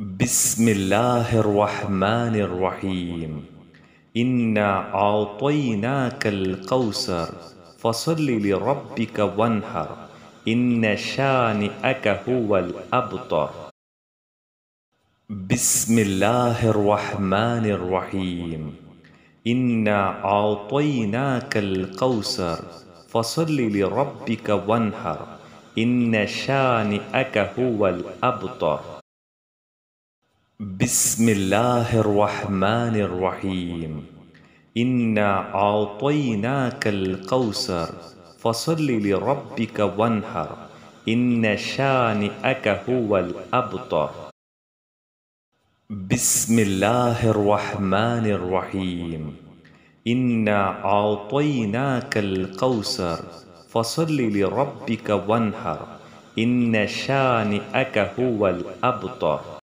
بسم الله الرحمن الرحيم إنا أعطيناك الكوثر فصل لربك وانحر إن شانئك هو الأبطر بسم الله الرحمن الرحيم إنا أعطيناك الكوثر فصل لربك وانحر إن شانئك هو الأبطر بسم الله الرحمن الرحيم إنا أعطيناك القوثر فصل لربك وانحر إن شانئك هو الأبطر بسم الله الرحمن الرحيم إنا أعطيناك القوثر فصل لربك وانحر إن شانئك هو الأبطر